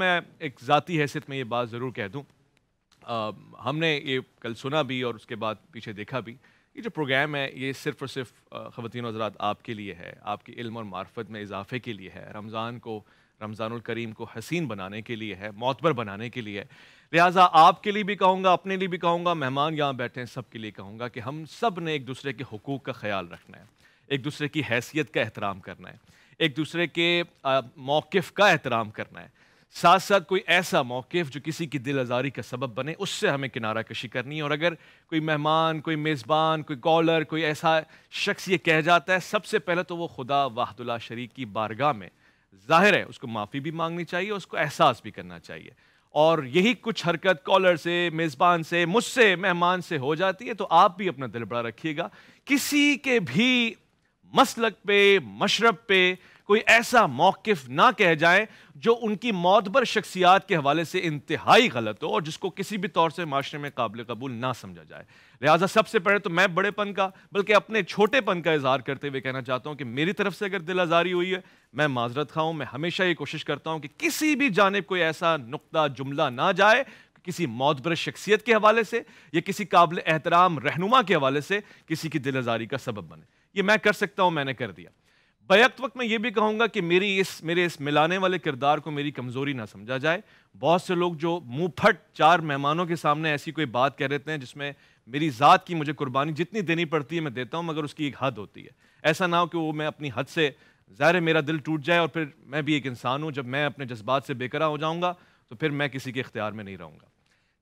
मैं एक ज़ाती हैसियत में ये बात ज़रूर कह दूँ हमने ये कल सुना भी और उसके बाद पीछे देखा भी ये जो प्रोग्राम है ये सिर्फ और सिर्फ ख़वान हजरात आपके लिए है आपके इल्म और मार्फत में इजाफे के लिए है रमज़ान को रमज़ान करीम को हसीन बनाने के लिए है मोतबर बनाने के लिए है लिहाजा आपके लिए भी कहूँगा अपने लिए भी कहूँगा मेहमान यहाँ बैठे हैं सब के लिए कहूँगा कि हम सब ने एक दूसरे के हकूक़ का ख्याल रखना है एक दूसरे की हैसियत का एहतराम करना है एक दूसरे के मौक़ का एहतराम करना है साथ साथ कोई ऐसा मौकफ़ जो किसी की दिल आज़ारी का सबब बने उससे हमें किनारा कशी करनी है और अगर कोई मेहमान कोई मेज़बान कोई कॉलर कोई ऐसा शख्स ये कह जाता है सबसे पहले तो वो खुदा वाहदुल्ला शरीक की बारगाह में ज़ाहिर है उसको माफ़ी भी मांगनी चाहिए उसको एहसास भी करना चाहिए और यही कुछ हरकत कॉलर से मेज़बान से मुझसे मेहमान से हो जाती है तो आप भी अपना दिल बड़ा रखिएगा किसी के भी मसलक पे मशरब पे कोई ऐसा मौकफ ना कह जाए जो उनकी मौतबर शख्सियात के हवाले से इंतहाई गलत हो और जिसको किसी भी तौर से माशरे में काबिल कबूल ना समझा जाए लिहाजा सबसे पहले तो मैं बड़ेपन का बल्कि अपने छोटेपन का इजहार करते हुए कहना चाहता हूँ कि मेरी तरफ से अगर दिल आज़ारी हुई है मैं माजरत खाऊँ मैं हमेशा ये कोशिश करता हूँ कि किसी भी जानब कोई ऐसा नुकता जुमला ना जाए किसी मौतबर शख्सियत के हवाले से या किसी काबिल एहतराम रहनुमा के हवाले से किसी की दिल आज़ारी का सबब बने ये मैं कर सकता हूँ मैंने कर दिया बैक्त वक्त मैं ये भी कहूँगा कि मेरी इस मेरे इस मिलाने वाले किरदार को मेरी कमज़ोरी ना समझा जाए बहुत से लोग जो मुँह फट चार मेहमानों के सामने ऐसी कोई बात कह देते हैं जिसमें मेरी ज़ात की मुझे कुर्बानी जितनी देनी पड़ती है मैं देता हूँ मगर उसकी एक हद होती है ऐसा ना हो कि वो मैं अपनी हद से ज़ाहिर मेरा दिल टूट जाए और फिर मैं भी एक इंसान हूँ जब मैं अपने जज्बात से बेकरा हो जाऊँगा तो फिर मैं किसी के इख्तियार में नहीं रहूँगा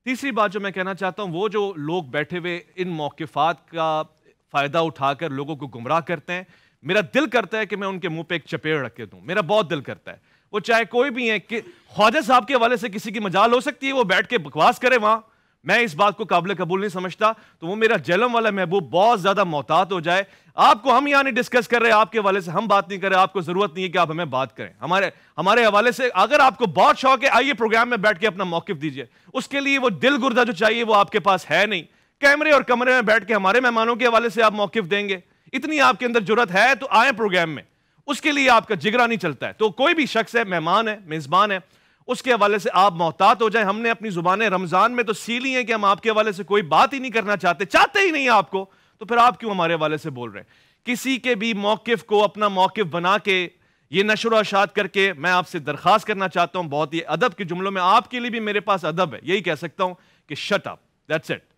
तीसरी बात जो मैं कहना चाहता हूँ वो जो लोग बैठे हुए इन मौक़ात का फ़ायदा उठाकर लोगों को गुमराह करते हैं मेरा दिल करता है कि मैं उनके मुंह पे एक चपेड़ रख के दूं मेरा बहुत दिल करता है वो चाहे कोई भी है कि ख्वाजा साहब के हवाले से किसी की मजाल हो सकती है वो बैठ के बकवास करे वहां मैं इस बात को काबिल कबूल नहीं समझता तो वो मेरा जलम वाला महबूब बहुत ज्यादा मोहतात हो जाए आपको हम यहाँ नहीं डिस्कस कर रहे आपके हवाले से हम बात नहीं कर रहे आपको जरूरत नहीं है कि आप हमें बात करें हमारे हमारे हवाले से अगर आपको बहुत शौक है आइए प्रोग्राम में बैठ के अपना मौकफ दीजिए उसके लिए वो दिल गुर्दा जो चाहिए वो आपके पास है नहीं कैमरे और कमरे में बैठ के हमारे मेहमानों के हवाले से आप मौकफ देंगे इतनी आपके अंदर जरूरत है तो आए प्रोग्राम में उसके लिए आपका जिगरा नहीं चलता है तो कोई भी शख्स है मेहमान है मेज़बान है उसके हवाले से आप मोहतात हो जाए हमने अपनी जुबान रमज़ान में तो सी ली है कि हम आपके हवाले से कोई बात ही नहीं करना चाहते चाहते ही नहीं आपको तो फिर आप क्यों हमारे हवाले से बोल रहे हैं किसी के भी मौकफ को अपना मौकफ बना के ये नशर अशात करके मैं आपसे दरख्वास्त करना चाहता हूं बहुत ही अदब के जुमलों में आपके लिए भी मेरे पास अदब है यही कह सकता हूं कि शट अप दैट्स इट